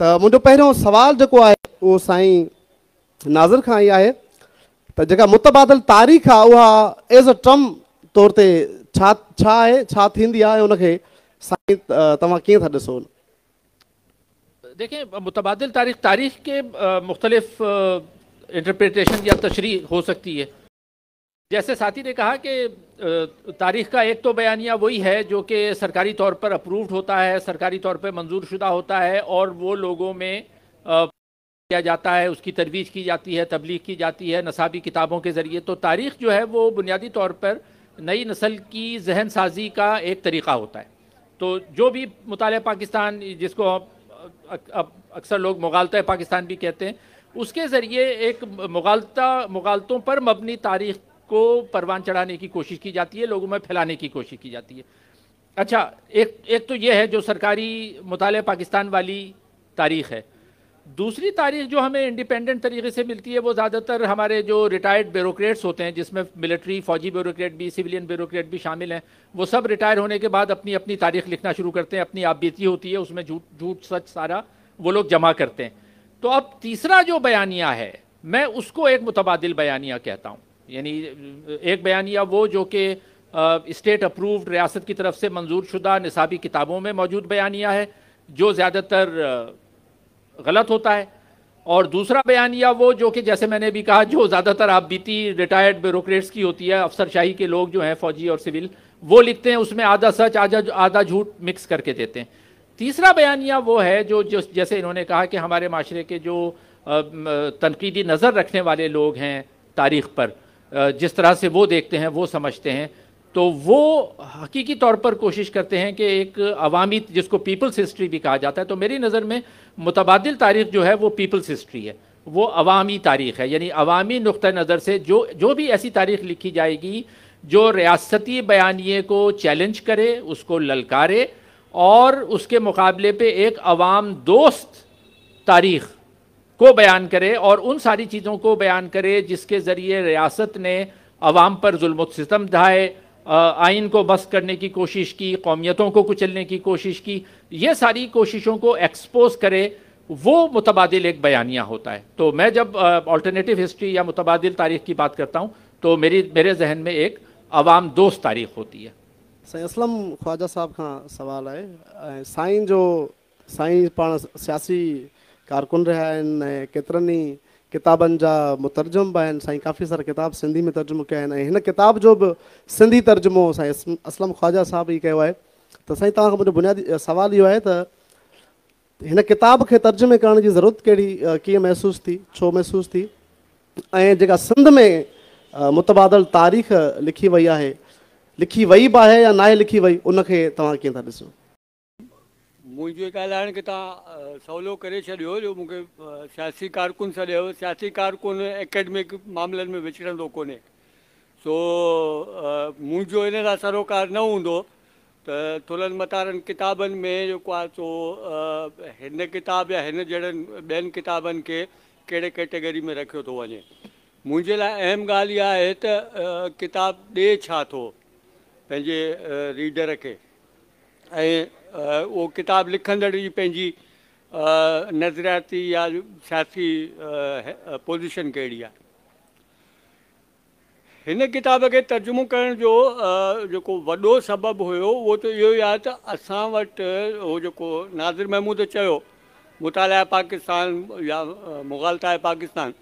त मुंहिंजो पहिरियों सुवालु जेको आहे उहो साईं नाज़र खां ई आहे त जेका मुतबादिल तारीख़ आहे उहा एस अ ट्रम तौर ते छा छा आहे छा थींदी आहे हुनखे तव्हां कीअं था ॾिसो जेके मुतबादिल तारीख़ के मुख़्तलिफ़ या तशरी हो सकी आहे जैसे साथी ने कहा कि तारीख का एक तो बयानिया वही है जो कि सरकारी तौर पर अप्रूव्ड होता है सरकारी तौर पर मंजूर शुदा होता है और वो लोगों में किया जाता है उसकी तरवीज की जाती है तबलीग की जाती है नसाबी किताबों के ज़रिए तो तारीख जो है वो बुनियादी तौर पर नई नस्ल की जहन साजी का एक तरीक़ा होता है तो जो भी मुताल पाकिस्तान जिसको अब अक्सर लोग मुगालत पाकिस्तान भी कहते हैं उसके ज़रिए एक मुगालता मुगालतों पर मबनी तारीख को परवान चढ़ाने की कोशिश की जाती है लोगों में फैलाने की कोशिश की जाती है अच्छा एक एक तो ये है जो सरकारी मुताल पाकिस्तान वाली तारीख है दूसरी तारीख जो हमें इंडिपेंडेंट तरीके से मिलती है वो ज़्यादातर हमारे जो रिटायर्ड ब्यूरोक्रेट्स होते हैं जिसमें मिलिट्री फौजी ब्यूरोक्रेट भी सिविलियन ब्यूरोक्रेट भी शामिल हैं वो सब रिटायर होने के बाद अपनी अपनी तारीख लिखना शुरू करते हैं अपनी आपबीती होती है उसमें झूठ झूठ सच सारा वो लोग जमा करते हैं तो अब तीसरा जो बयानिया है मैं उसको एक मुतबादल बयानिया कहता हूँ यानी एक बयानिया वो जो कि स्टेट अप्रूव्ड रियासत की तरफ से मंजूर शुदा निसाबी किताबों में मौजूद बयानिया है जो ज़्यादातर गलत होता है और दूसरा बयानिया वो जो कि जैसे मैंने भी कहा जो ज़्यादातर आप बीती रिटायर्ड ब्यूरोक्रेट्स की होती है अफसरशाही के लोग जो हैं फौजी और सिविल वो लिखते हैं उसमें आधा सच आधा आधा झूठ मिक्स करके देते हैं तीसरा बयानिया वो है जो, जिस जैसे इन्होंने कहा कि हमारे माशरे के जो तनकीदी नज़र रखने वाले लोग हैं तारीख पर जिस तरह से वो देखते हैं वो समझते हैं तो वो हकीकी तौर पर कोशिश करते हैं कि एक अवामी जिसको पीपल्स हिस्ट्री भी कहा जाता है तो मेरी नज़र में मुतबादल तारीख जो है वो पीपल्स हिस्ट्री है वो अवामी तारीख है यानी अवामी नुक़ नज़र से जो जो भी ऐसी तारीख लिखी जाएगी जो रियासती बयानी को चैलेंज करे उसको ललकारे और उसके मुकाबले पे एक अवाम दोस्त तारीख को बयान करे और उन सारी चीज़ों को बयान करे जिसके ज़रिए रियासत ने आवाम पर जुल्म ढाए आइन को बस करने की कोशिश की कौमियतों को कुचलने की कोशिश की ये सारी कोशिशों को एक्सपोज करे वो मुतबाद एक बयानिया होता है तो मैं जब ऑल्टरनेटिव हिस्ट्री या मुतबादिल तारीख की बात करता हूँ तो मेरी मेरे जहन में एक आवाम दोस्त तारीख होती है असलम ख्वाजा साहब का सवाल है साईं जो साईं पा सियासी कारकुन रहिया आहिनि ऐं केतिरनि ई किताबनि जा मुतर्जुम बि आहिनि साईं काफ़ी सारा किताब सिंधी में तर्जुमो कया आहिनि ऐं हिन किताब जो बि सिंधी तर्जुमो साईं असलम ख़्वाजा साहबु ई कयो आहे त साईं तव्हांखां मुंहिंजो बुनियादी सवाल इहो आहे त हिन किताब खे तर्जुमे करण जी ज़रूरत कहिड़ी कीअं महसूसु थी छो महसूसु थी ऐं जेका सिंध में मुतबादल तारीख़ लिखी वई आहे लिखी वई बि आहे या नाहे लिखी वई उनखे तव्हां कीअं था ॾिसो मुंहिंजे ॻाल्हाइण खे तव्हां सवलो करे छॾियो जो मूंखे सियासी कारकुन सॼे सियासी कारकुन एकेडमिक मामलनि में विछरंदो कोन्हे सो मुंहिंजो हिन लाइ सरोकार न हूंदो त तुरन मतारनि किताबनि में जेको आहे सो हिन किताब या हिन जहिड़नि ॿियनि किताबनि खे कहिड़े कैटेगरी में रखियो थो वञे मुंहिंजे लाइ अहम ॻाल्हि इहा आहे त किताबु ॾिए छा थो पंहिंजे रीडर खे उहो किताबु लिखंदड़ जी पंहिंजी नज़रियाती या सियासी पोज़ीशन कहिड़ी आहे हिन किताब खे तर्जुमो करण जो जेको वॾो सबबु हुयो उहो त इहो ई आहे त असां वटि उहो जेको नाज़िर महमूद चयो मुताला पाकिस्तान या मुगालता पाकिस्तान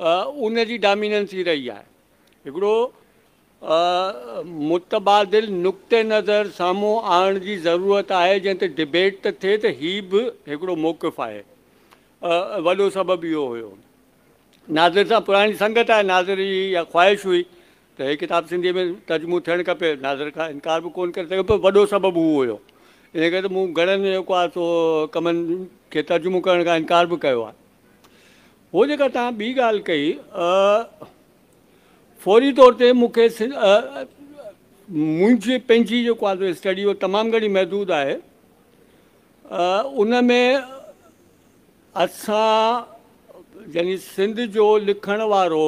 उनजी डामिनंस ई रही आहे हिकिड़ो मुतबादिल नुक़्ते नज़र साम्हूं आणण जी ज़रूरत आहे जंहिं ते डिबेट त थिए त इहा बि हिकिड़ो मौक़ुफ़ु आहे वॾो सबबु इहो हुयो नाज़िर सां पुराणी संगत आहे नाज़िर जी इहा ख़्वाहिश हुई त हीअ किताबु सिंधीअ में तर्जमो थियणु खपे नाज़िर खां इनकार बि कोन करे सघे पर वॾो सबबु उहो हुयो इन करे त मूं घणनि जेको आहे सो कमनि खे तर्जुमो करण खां इनकार बि कयो आहे उहो जेका तव्हां ॿी ॻाल्हि कई फौरी तौर ते मूंखे मुंहिंजी पंहिंजी जेको आहे स्टडी तमामु घणी महदूद आहे उन में असां यानी सिंध जो लिखण वारो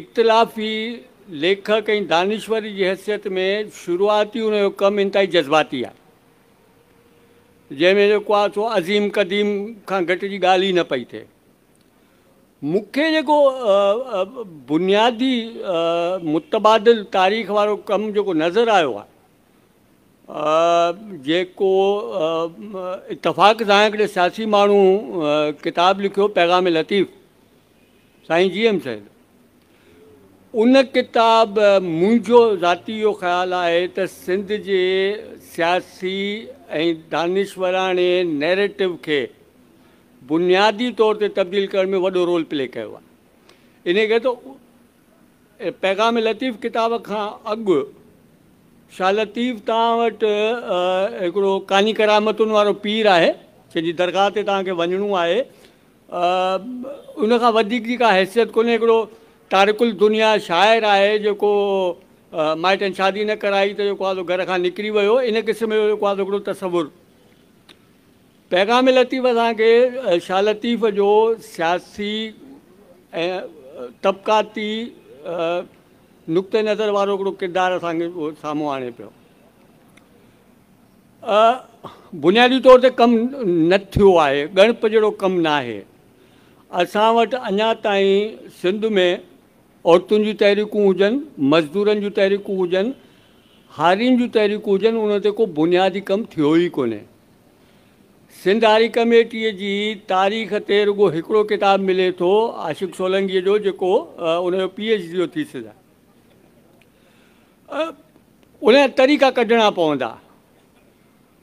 इख़्तिलाफ़ी लेखक ऐं दानेश्वरी जी हैसियत में शुरूआती हुनजो कमु इनताईं जज़्बाती आहे जंहिंमें जेको आहे सो अज़ीम क़दीम खां घटि जी ॻाल्हि ई न पई थिए मूंखे जेको बुनियादी मुतबादिल तारीख़ वारो कमु जेको नज़र आयो आहे जेको इतफ़ाक़ सां हिकिड़े सियासी माण्हू किताबु लिखियो पैगाम लतीफ़ साईं जी एम साहिब उन किताब मुंहिंजो ज़ाती इहो ख़्यालु आहे त सिंध जे सियासी ऐं दानिश्वराणे नैरेटिव खे बुनियादी तौर ते तब्दील करण में वॾो रोल प्ले कयो आहे इन करे त पैगाम लतीफ़ किताब खां अॻु शाह लतीफ़ तव्हां वटि हिकिड़ो कानी करामतुनि वारो पीर आहे जंहिंजी दरगाह ते तव्हांखे वञिणो आहे उन खां वधीक जी का हैसियत कोन्हे हिकिड़ो तारकुल दुनिया शाइरु आहे जेको माइटनि शादी न कराई त जेको आहे घर खां निकिरी वियो इन क़िस्म जो जेको आहे हिकिड़ो तस्वुरु पैगाम लतीफ़ असांखे शाह लतीफ़ जो सियासी ऐं तबकाती नुक़्ते नज़र वारो हिकिड़ो किरदारु असांखे साम्हूं आणे पियो बुनियादी तौर ते कमु न थियो आहे ॻणप जहिड़ो कमु न आहे असां वटि अञा ताईं सिंध में औरतुनि जूं तहरीकूं हुजनि मज़दूरनि जूं तहरीकूं हुजनि हारियुनि जूं तहरीकूं हुजनि उन ते को बुनियादी कमु थियो ई कोन्हे सिंधारी कमेटीअ जी तारीख़ ते रुॻो हिकिड़ो किताबु मिले थो आशिक सोलंगीअ जो जेको उनजो पी एच डी जो थी सघे उनजा तरीक़ा कढणा पवंदा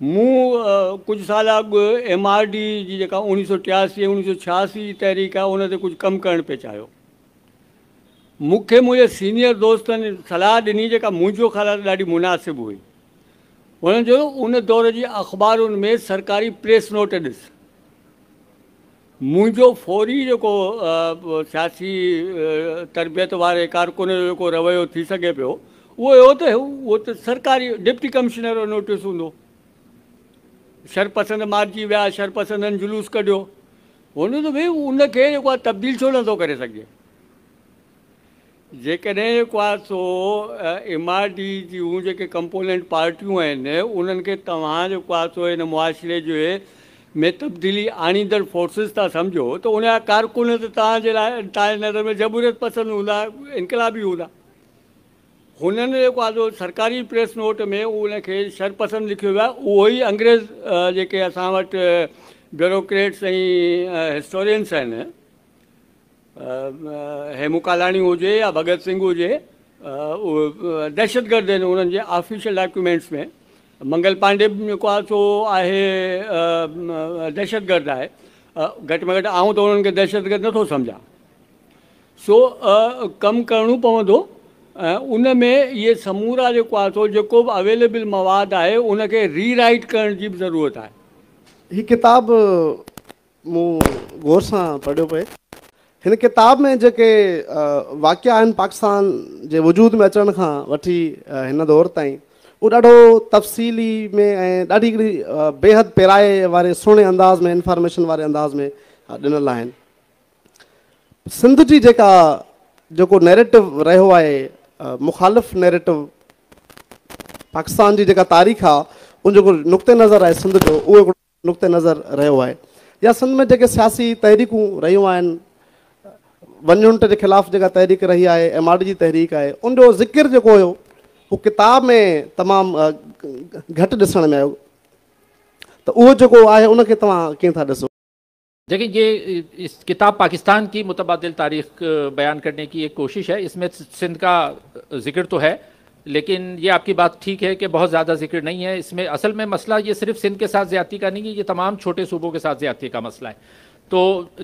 मूं कुझु साल अॻु एम आर डी जी जेका उणिवीह सौ टियासी उणिवीह सौ छहासी जी तहरीक आहे उन ते कुझु कमु करणु पिए चाहियो मूंखे मुंहिंजे सीनियर दोस्तनि सलाह ॾिनी जेका मुंहिंजो ख़्यालु ॾाढी मुनासिबु हुई हुनजो उन दौर जी अख़बारुनि में सरकारी प्रेस नोट ॾिस मुंहिंजो फौरी जेको सियासी तरबियत वारे कारकुन जो जेको रवैयो थी सघे पियो उहो हुयो त उहो त सरकारी डिप्टी कमिश्नर जो नोटिस हूंदो शरपसंद मारिजी विया शरपसंदनि जुलूस कढियो हुन त भई उनखे जेको आहे तब्दील छो नथो करे सघे जेकॾहिं जेको आहे सो एम आर डी जूं जेके कंपोनेंट पार्टियूं आहिनि उन्हनि खे तव्हां जेको आहे सो हिन मुआशिरे जो में तब्दीली आणींदड़ फोर्सिस था सम्झो त उनजा कारकुन त तव्हांजे लाइ तव्हांजे नज़र में जबूरत पसंदि हूंदा इनकलाबी हूंदा हुननि जेको आहे सो सरकारी प्रेस नोट में उनखे शर्पसंदि लिखियो वियो आहे उहो ई अंग्रेज़ जेके असां वटि ब्यूरोक्रेट्स ऐं हिस्टोरियंस आहिनि हेमू कालाणी हुजे या भगत सिंह हुजे दहशतगर्द आहिनि उन्हनि जे ऑफिशियल डॉक्यूमेंट्स में मंगल पांडे जेको आहे सो आहे दहशतगर्द आहे घटि में घटि आऊं त उन्हनि खे दहशतगर्द नथो सम्झां सो कमु करिणो पवंदो ऐं उन में इहे समूरा जेको आहे सो जेको बि अवेलेबल मवाद आहे उनखे रीराइट करण जी बि ज़रूरत आहे हीअ किताब मूं गौर सां पढ़ियो पए हिन किताब में जेके वाक्य आहिनि पाकिस्तान जे वजूद में अचण खां वठी हिन दौर ताईं उहो ॾाढो तफ़सीली में ऐं ॾाढी हिकिड़ी बेहद पेराए वारे सुहिणे अंदाज़ में इनफॉर्मेशन वारे अंदाज़ में ॾिनल आहिनि सिंध जी जेका जेको नैरेटिव रहियो आहे मुख़ालिफ़ नैरेटिव पाकिस्तान जी जेका तारीख़ आहे उन जेको नुक़्ते नज़र आहे सिंध जो उहो नुक़्ते नज़र रहियो आहे या सिंध में जेके सियासी तहरीकूं रहियूं आहिनि वञुंट के खिलाफ जेका तहरीक रही है एम आर जी तहरीक है उनको जिक्र जो हो किताब में तमाम घट दिस में आयो तो वो जो है उनके तुम कीअं देखिए ये इस किताब पाकिस्तान की मुतबादल तारीख बयान करने की एक कोशिश है इसमें सिंध का जिक्र तो है लेकिन ये आपकी बात ठीक है कि बहुत ज़्यादा जिक्र नहीं है इसमें असल में मसला ये सिर्फ सिंध के साथ ज्यादा का नहीं है ये तमाम छोटे सूबों के साथ ज्यादा का मसला है तो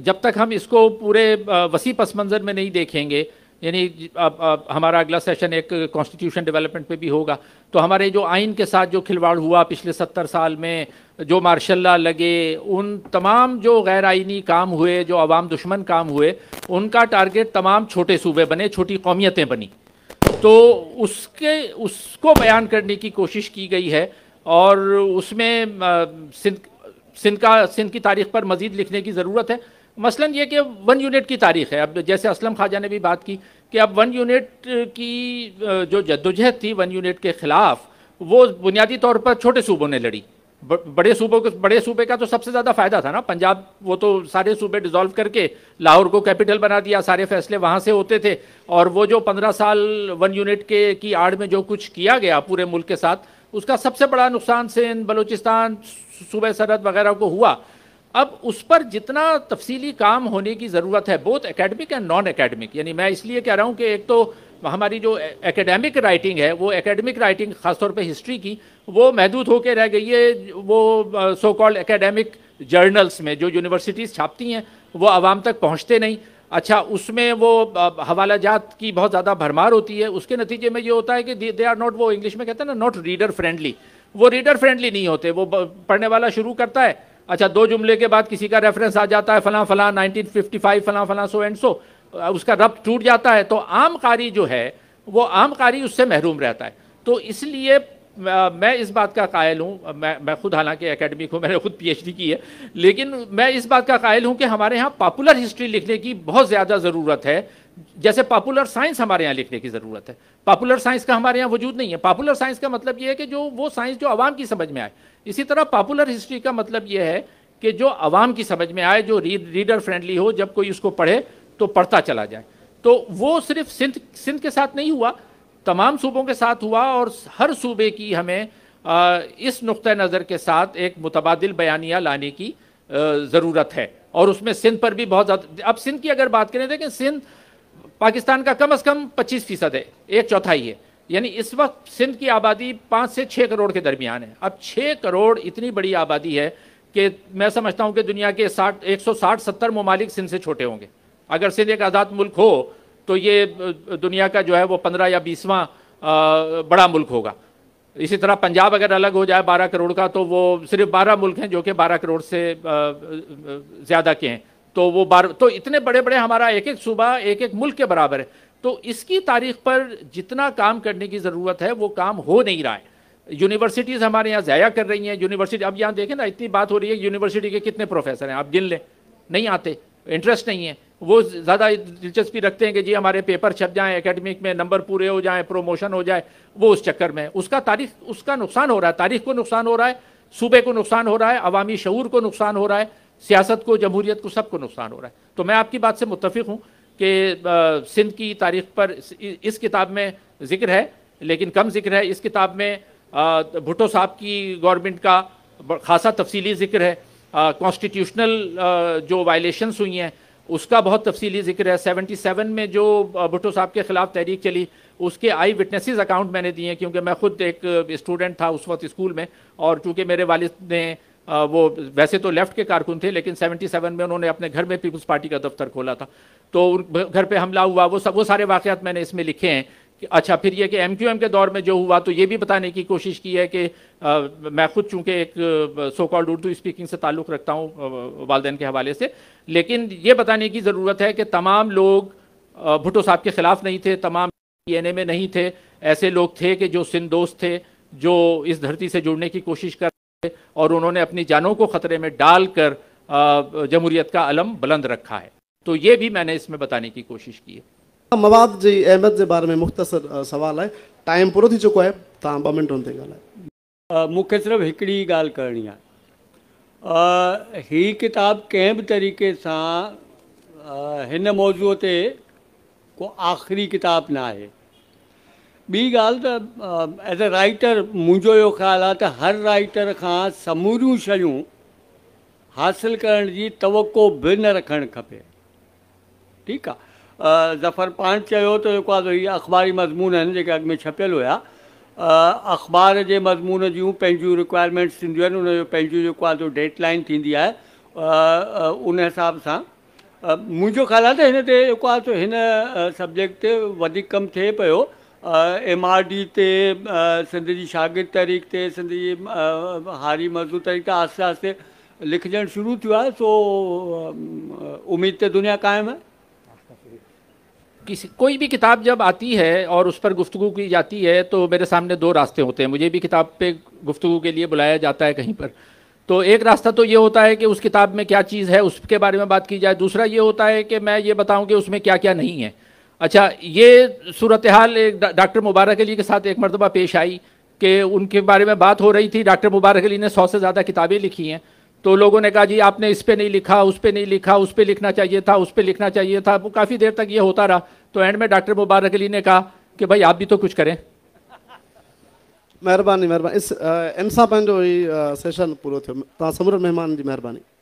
जब तक हम इसको पूरे वसी पस मंज़र में नहीं देखेंगे यानी अब, हमारा अगला सेशन एक कॉन्स्टिट्यूशन डेवलपमेंट पे भी होगा तो हमारे जो आइन के साथ जो खिलवाड़ हुआ पिछले सत्तर साल में जो मार्शल्ला लगे उन तमाम जो गैर आइनी काम हुए जो आवाम दुश्मन काम हुए उनका टारगेट तमाम छोटे सूबे बने छोटी कौमियतें बनी तो उसके उसको बयान करने की कोशिश की गई है और उसमें सिंध सिंध का सिंध की तारीख पर मजीद लिखने की ज़रूरत है मसलन ये कि वन यूनिट की तारीख है अब जैसे असलम ख्वाजा ने भी बात की कि अब वन यूनिट की जो जद्दोजहद थी वन यूनिट के ख़िलाफ़ वो बुनियादी तौर पर छोटे सूबों ने लड़ी बड़े सूबों के बड़े सूबे का तो सबसे ज़्यादा फ़ायदा था ना पंजाब वो तो सारे सूबे डिज़ोल्व करके लाहौर को कैपिटल बना दिया सारे फैसले वहाँ से होते थे और वो जो पंद्रह साल वन यूनिट के की आड़ में जो कुछ किया गया पूरे मुल्क के साथ उसका सबसे बड़ा नुकसान सिंध बलूचिस्तान सूबे सरहद वगैरह को हुआ अब उस पर जितना तफसीली काम होने की ज़रूरत है both academic and non academic यानी मैं इसलिए कह रहा हूँ कि एक तो हमारी जो एकेडमिक राइटिंग है वो एकेडमिक राइटिंग खासतौर पे हिस्ट्री की वो महदूद होकर रह गई है वो सो कॉल्ड एकेडमिक जर्नल्स में जो यूनिवर्सिटीज़ छापती हैं वो आवाम तक पहुँचते नहीं अच्छा उसमें वो हवाला जात की बहुत ज़्यादा भरमार होती है उसके नतीजे में ये होता है कि दे आर नॉट वो इंग्लिश में कहते हैं ना नॉट रीडर फ्रेंडली वो रीडर फ्रेंडली नहीं होते वो पढ़ने वाला शुरू करता है अच्छा दो जुमले के बाद किसी का रेफरेंस आ जाता है फलां फलां 1955 फलां फलां सो एंड सो उसका रब टूट जाता है तो आम कारी जो है वो आम कारी उससे महरूम रहता है तो इसलिए मैं इस बात का कायल हूँ मैं मैं खुद हालांकि एकेडमिक हूँ मैंने खुद पीएचडी की है लेकिन मैं इस बात का कायल हूँ कि हमारे यहाँ पॉपुलर हिस्ट्री लिखने की बहुत ज़्यादा ज़रूरत है जैसे पॉपुलर साइंस हमारे यहाँ लिखने की ज़रूरत है पॉपुलर साइंस का हमारे यहाँ वजूद नहीं है पॉपुलर साइंस का मतलब ये है कि जो वो साइंस जो आवाम की समझ में आए इसी तरह पॉपुलर हिस्ट्री का मतलब ये है कि जो आवाम की समझ में आए जो रीडर फ्रेंडली हो जब कोई उसको पढ़े तो पढ़ता चला जाए तो वो सिर्फ सिंध सिंध के साथ नहीं हुआ तमाम सूबों के साथ हुआ और हर सूबे की हमें इस नुक़ नज़र के साथ एक मुतबादल बयानिया लाने की ज़रूरत है और उसमें सिंध पर भी बहुत ज़्यादा अब सिंध की अगर बात करें देखें सिंध पाकिस्तान का कम अज़ कम पच्चीस फ़ीसद है एक चौथाई है यानी इस वक्त सिंध की आबादी पाँच से छः करोड़ के दरमियान है अब छः करोड़ इतनी बड़ी आबादी है कि मैं समझता हूँ कि दुनिया के साठ एक सौ साठ सत्तर ममालिक सिंध से छोटे होंगे अगर सिंध एक आज़ाद मुल्क हो तो ये दुनिया का जो है वो पंद्रह या बीसवां बड़ा मुल्क होगा इसी तरह पंजाब अगर अलग हो जाए बारह करोड़ का तो वो सिर्फ बारह मुल्क हैं जो कि बारह करोड़ से ज़्यादा के हैं तो वो बारह तो इतने बड़े बड़े हमारा एक एक सूबा एक एक मुल्क के बराबर है तो इसकी तारीख पर जितना काम करने की ज़रूरत है वो काम हो नहीं रहा है यूनिवर्सिटीज़ हमारे यहाँ ज़ाया कर रही हैं यूनिवर्सिटी अब यहाँ देखें ना इतनी बात हो रही है यूनिवर्सिटी के कितने प्रोफेसर हैं आप गिन लें नहीं आते इंटरेस्ट नहीं है वो ज़्यादा दिलचस्पी रखते हैं कि जी हमारे पेपर छप जाएं एकेडमिक में नंबर पूरे हो जाएं प्रोमोशन हो जाए वो उस चक्कर में उसका तारीख उसका नुकसान हो रहा है तारीख को नुकसान हो रहा है सूबे को नुकसान हो रहा है अवामी शूर को नुकसान हो रहा है सियासत को जमहूरीत को सबको नुकसान हो रहा है तो मैं आपकी बात से मुतफिक हूँ कि सिंध की तारीख पर इस किताब में जिक्र है लेकिन कम जिक्र है इस किताब में भुटो साहब की गवर्नमेंट का खासा तफसीली जिक्र है कॉन्स्टिट्यूशनल जो वायलेशंस हुई हैं उसका बहुत तफसीली जिक्र है सेवन में जो भुटो साहब के ख़िलाफ़ तहरीक चली उसके आई विटनेसेस अकाउंट मैंने दिए क्योंकि मैं ख़ुद एक स्टूडेंट था उस वक्त स्कूल में और चूँकि मेरे वालिद ने वो वैसे तो लेफ्ट के कारकुन थे लेकिन 77 में उन्होंने अपने घर में पीपल्स पार्टी का दफ्तर खोला था तो घर पे हमला हुआ वो सब वो सारे वाक़ मैंने इसमें लिखे हैं अच्छा फिर यह कि एम क्यू एम के दौर में जो हुआ तो ये भी बताने की कोशिश की है कि आ, मैं खुद चूँकि एक सो कॉल्ड उर्दू स्पीकिंग से ताल्लुक़ रखता हूँ वालदेन के हवाले से लेकिन ये बताने की ज़रूरत है कि तमाम लोग भुटो साहब के ख़िलाफ़ नहीं थे तमाम एन में नहीं थे ऐसे लोग थे कि जो सिंध दोस्त थे जो इस धरती से जुड़ने की कोशिश कर रहे थे और उन्होंने अपनी जानों को ख़तरे में डाल कर जमहूरीत का अलम बुलंद रखा है तो ये भी मैंने इसमें बताने की कोशिश की है मवाद जी अहमियत जे बारे में मुख़्तसर सवाल आहे टाइम पूरो थी चुको आहे तव्हां ॿ मिंट मूंखे सिर्फ़ु हिकिड़ी ॻाल्हि करणी आहे हीउ किताबु कंहिं बि तरीक़े सां हिन मौज़ूअ ते को आख़िरी किताबु न आहे ॿी ॻाल्हि त एज़ अ राइटर मुंहिंजो इहो ख़्यालु आहे त हर राइटर खां समूरियूं शयूं हासिलु करण जी तवको बि न रखणु खपे ठीकु आहे ज़फर पाण चयो त जेको आहे इहे अख़बारी मज़मून आहिनि जेके अॻु में छपियल हुया अख़बार जे मज़मून जूं पंहिंजूं रिक्वायरमेंट्स थींदियूं आहिनि उनजो पंहिंजो जेको आहे डेडलाइन थींदी आहे उन हिसाब सां मुंहिंजो ख़्याल आहे त हिन ते जेको आहे हिन सब्जेक्ट ते वधीक कमु थिए पियो एम आर डी ते सिंध जी शागिर्द तरीक़े ते सिंध जी हारी मज़दूर तरीक़े ते आहिस्ते आहिस्ते लिखजणु शुरू थियो आहे सो उमेद त दुनिया क़ाइमु आहे किसी कोई भी किताब जब आती है और उस पर गुफ्तु की जाती है तो मेरे सामने दो रास्ते होते हैं मुझे भी किताब पे गुफ्तु के लिए बुलाया जाता है कहीं पर तो एक रास्ता तो ये होता है कि उस किताब में क्या चीज़ है उसके बारे में बात की जाए दूसरा ये होता है कि मैं ये बताऊँ कि उसमें क्या क्या नहीं है अच्छा ये सूरत हाल एक डॉक्टर मुबारक अली के साथ एक मरतबा पेश आई कि उनके बारे में बात हो रही थी डॉक्टर मुबारक अली ने सौ से ज़्यादा किताबें लिखी हैं तो लोगों ने कहा जी आपने इस पर नहीं लिखा उस पर नहीं लिखा उस पर लिखना चाहिए था उस पर लिखना चाहिए था वो काफ़ी देर तक ये होता रहा तो एंड में डॉक्टर मुबारक अली ने कहा कि भाई आप भी तो कुछ करें मेहरबानी मेहरबानी इस जो पंहिंजो सेशन पूरा थे तव्हां समूरो महिमान जी महिरबानी